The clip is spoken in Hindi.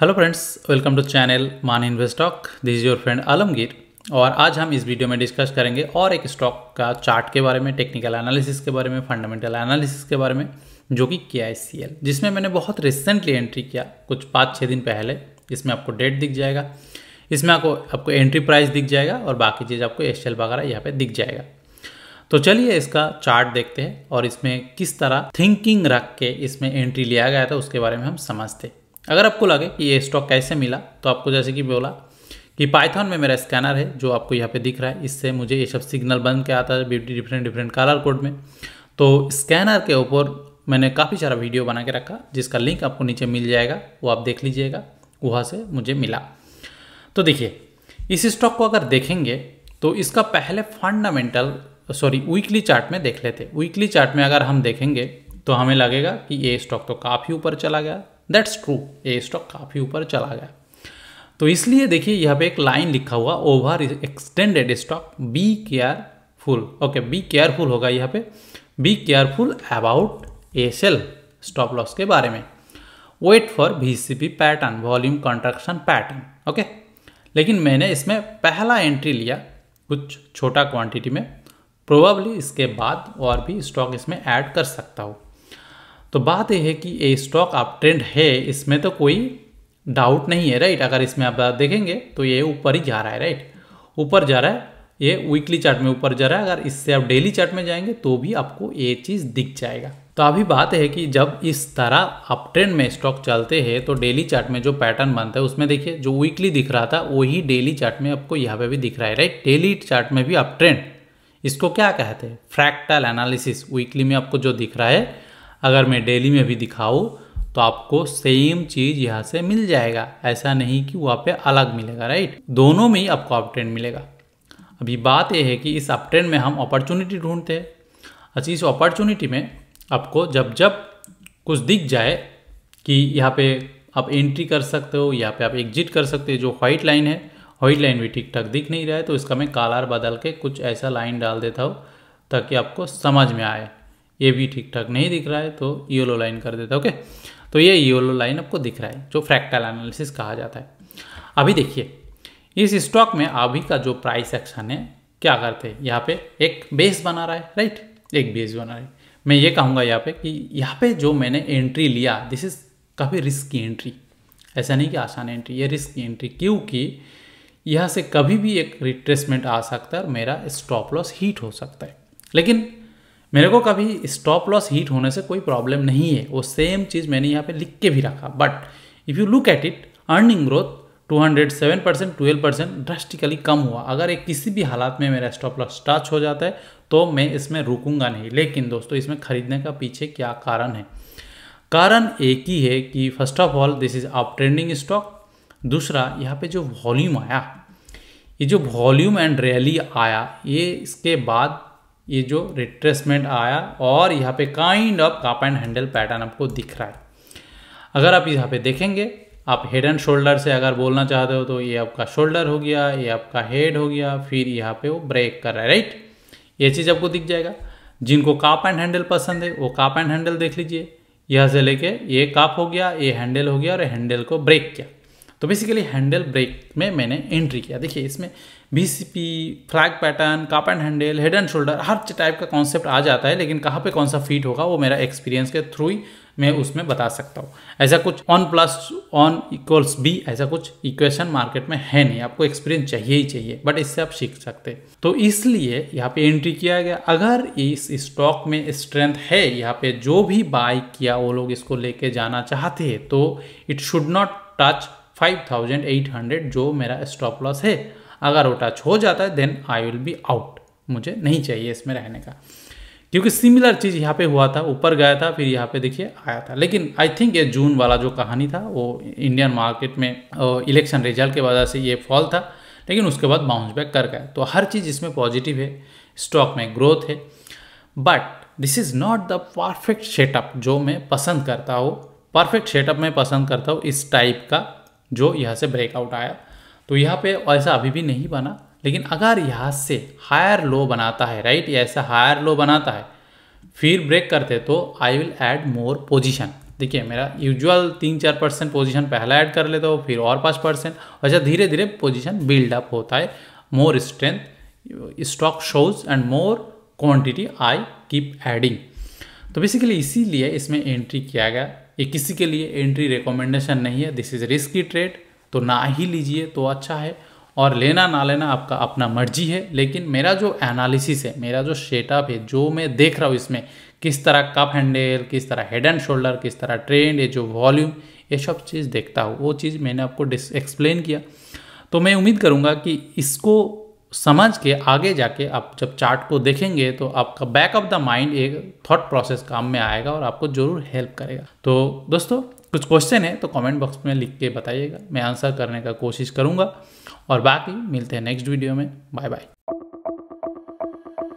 hello friends welcome to channel मान stock this is your friend Alamgir और आज हम इस वीडियो में डिस्कस करेंगे और एक स्टॉक का चार्ट के बारे में टेक्निकल एनालिसिस के बारे में फंडामेंटल एनालिसिस के बारे में जो कि के आई जिसमें मैंने बहुत रिसेंटली एंट्री किया कुछ पाँच छः दिन पहले इसमें आपको डेट दिख जाएगा इसमें आपको आपको एंट्री प्राइस दिख जाएगा और बाकी चीज़ आपको एस वगैरह यहाँ पर दिख जाएगा तो चलिए इसका चार्ट देखते हैं और इसमें किस तरह थिंकिंग रख के इसमें एंट्री लिया गया था उसके बारे में हम समझते हैं अगर आपको लगे कि ये स्टॉक कैसे मिला तो आपको जैसे कि बोला कि पाइथन में मेरा स्कैनर है जो आपको यहाँ पे दिख रहा है इससे मुझे ये सब सिग्नल बन के आता है डिफरेंट डिफरेंट कलर कोड में तो स्कैनर के ऊपर मैंने काफ़ी सारा वीडियो बना के रखा जिसका लिंक आपको नीचे मिल जाएगा वो आप देख लीजिएगा वहाँ से मुझे मिला तो देखिए इस स्टॉक को अगर देखेंगे तो इसका पहले फंडामेंटल सॉरी वीकली चार्ट में देख लेते वीकली चार्ट में अगर हम देखेंगे तो हमें लगेगा कि ये स्टॉक तो काफ़ी ऊपर चला गया दैट्स ट्रू ये स्टॉक काफ़ी ऊपर चला गया तो इसलिए देखिए यहाँ पे एक लाइन लिखा हुआ over extended stock be careful okay be careful होगा यहाँ पे be careful about S L stop loss के बारे में wait for V C P pattern volume contraction pattern okay लेकिन मैंने इसमें पहला एंट्री लिया कुछ छोटा क्वांटिटी में प्रोबेबली इसके बाद और भी स्टॉक इसमें ऐड कर सकता हूँ तो बात यह है कि ये स्टॉक आप ट्रेंड है इसमें तो कोई डाउट नहीं है राइट अगर इसमें आप देखेंगे तो ये ऊपर ही जा रहा है राइट ऊपर जा रहा है ये वीकली चार्ट में ऊपर जा रहा है अगर इससे आप डेली चार्ट में जाएंगे तो भी आपको ये चीज़ दिख जाएगा तो अभी बात है कि जब इस तरह अप ट्रेंड में स्टॉक चलते हैं तो डेली चार्ट में जो पैटर्न बनता है उसमें देखिए जो वीकली दिख रहा था वही डेली चार्ट में आपको यहाँ पे भी दिख रहा है राइट डेली चार्ट में भी अप ट्रेंड इसको क्या कहते हैं फ्रैक्टल एनालिसिस वीकली में आपको जो दिख रहा है अगर मैं डेली में भी दिखाऊँ तो आपको सेम चीज़ यहाँ से मिल जाएगा ऐसा नहीं कि वहाँ पे अलग मिलेगा राइट दोनों में ही आपको अपट्रेंड मिलेगा अभी बात यह है कि इस अपट्रेंड में हम अपॉर्चुनिटी ढूंढते हैं अच्छा इस अपॉर्चुनिटी में आपको जब जब कुछ दिख जाए कि यहाँ पे आप एंट्री कर सकते हो यहाँ पे आप एग्जिट कर सकते हो जो व्हाइट लाइन है वाइट लाइन भी ठीक ठाक दिख नहीं रहा है तो इसका मैं कालार बदल के कुछ ऐसा लाइन डाल देता हूँ ताकि आपको समझ में आए ये भी ठीक ठाक नहीं दिख रहा है तो योलो लाइन कर देता ओके तो ये योलो लाइन आपको दिख रहा है जो फ्रैक्टल एनालिसिस कहा जाता है अभी देखिए इस स्टॉक में अभी का जो प्राइस एक्शन है क्या करते हैं यहाँ पे एक बेस बना रहा है राइट एक बेस बना रहा है मैं ये कहूँगा यहाँ पे कि यहाँ पे जो मैंने एंट्री लिया दिस इज़ काफ़ी रिस्क की एंट्री ऐसा नहीं कि आसान एंट्री ये रिस्क की एंट्री क्योंकि यहाँ से कभी भी एक रिट्रेसमेंट आ सकता है और मेरा स्टॉप लॉस हीट हो सकता है लेकिन मेरे को कभी स्टॉप लॉस हीट होने से कोई प्रॉब्लम नहीं है वो सेम चीज़ मैंने यहाँ पे लिख के भी रखा but if you look at it earning growth 207 percent twelve percent drastically कम हुआ अगर एक किसी भी हालात में मेरा स्टॉप लॉस टच हो जाता है तो मैं इसमें रुकूंगा नहीं लेकिन दोस्तों इसमें खरीदने का पीछे क्या कारण है कारण एक ही है कि first of all this is up trending stock दूसरा यहाँ पे जो वॉल्यूम आया ये जो वॉल्यूम एंड रैली आया ये इसके बाद ये जो रिट्रेसमेंट आया और यहाँ पे kind of cup and handle pattern आपको दिख रहा है अगर आप यहाँ पे देखेंगे आप हेड एंड शोल्डर से अगर बोलना चाहते हो तो ये आपका शोल्डर हो गया ये आपका हेड हो गया फिर यहाँ पे वो ब्रेक कर रहा है राइट ये चीज़ आपको दिख जाएगा जिनको काप एंड हैंडल पसंद है वो काप एंड हैंडल देख लीजिए यहाँ से लेके ये काप हो गया ये हैंडल हो गया और हैंडल को ब्रेक किया तो बेसिकली हैंडल ब्रेक में मैंने एंट्री किया देखिए इसमें B flag pattern cup and handle head and shoulder हर टाइप का कॉन्सेप्ट आ जाता है लेकिन कहाँ पे कौन सा फिट होगा वो मेरा एक्सपीरियंस के थ्रू ही मैं उसमें बता सकता हूँ ऐसा कुछ on plus on equals B ऐसा कुछ इक्वेशन मार्केट में है नहीं आपको एक्सपीरियंस चाहिए ही चाहिए बट इससे आप सीख सकते तो इसलिए यहाँ पे एंट्री किया गया अगर इस स्टॉक में स्ट्रेंथ है यहाँ पे जो भी बाय किया वो लोग इसको लेके जाना चाहते हैं तो इट शुड नॉट टच 5800 जो मेरा स्टॉप लॉस है अगर वो टच हो जाता है then I will be out मुझे नहीं चाहिए इसमें रहने का क्योंकि सिमिलर चीज़ यहाँ पे हुआ था ऊपर गया था फिर यहाँ पे देखिए आया था लेकिन आई थिंक ये जून वाला जो कहानी था वो इंडियन मार्केट में इलेक्शन रिजल्ट की वजह से ये फॉल था लेकिन उसके बाद बाउंस बैक कर गया तो हर चीज़ इसमें पॉजिटिव है स्टॉक में ग्रोथ है but this is not the perfect setup जो मैं पसंद करता हूँ परफेक्ट सेटअप में पसंद करता हूँ इस टाइप का जो यहाँ से ब्रेकआउट आया तो यहाँ पे ऐसा अभी भी नहीं बना लेकिन अगर यहाँ से हायर लो बनाता है राइट ऐसा हायर लो बनाता है फिर ब्रेक करते तो I will add more position देखिए मेरा यूजुअल तीन चार परसेंट पोजिशन पहला ऐड कर लेता हूँ फिर और पाँच परसेंट अच्छा धीरे धीरे पोजिशन बिल्डअप होता है more strength stock shows and more quantity I keep adding तो बेसिकली इसीलिए इसमें एंट्री किया गया ये किसी के लिए एंट्री रिकमेंडेशन नहीं है दिस इज़ रिस्की ट्रेड तो ना ही लीजिए तो अच्छा है और लेना ना लेना आपका अपना मर्जी है लेकिन मेरा जो एनालिसिस है मेरा जो सेटअप है जो मैं देख रहा हूँ इसमें किस तरह कप हैंडल किस तरह हेड एंड शोल्डर किस तरह ट्रेंड ये जो वॉल्यूम ये सब चीज़ देखता हूँ वो चीज़ मैंने आपको एक्सप्लेन किया तो मैं उम्मीद करूँगा कि इसको समझ के आगे जाके आप जब चार्ट को देखेंगे तो आपका बैक ऑफ द माइंड एक थॉट प्रोसेस काम में आएगा और आपको जरूर हेल्प करेगा तो दोस्तों कुछ क्वेश्चन है तो कमेंट बॉक्स में लिख के बताइएगा मैं आंसर करने का कोशिश करूँगा और बाकी मिलते हैं नेक्स्ट वीडियो में बाय बाय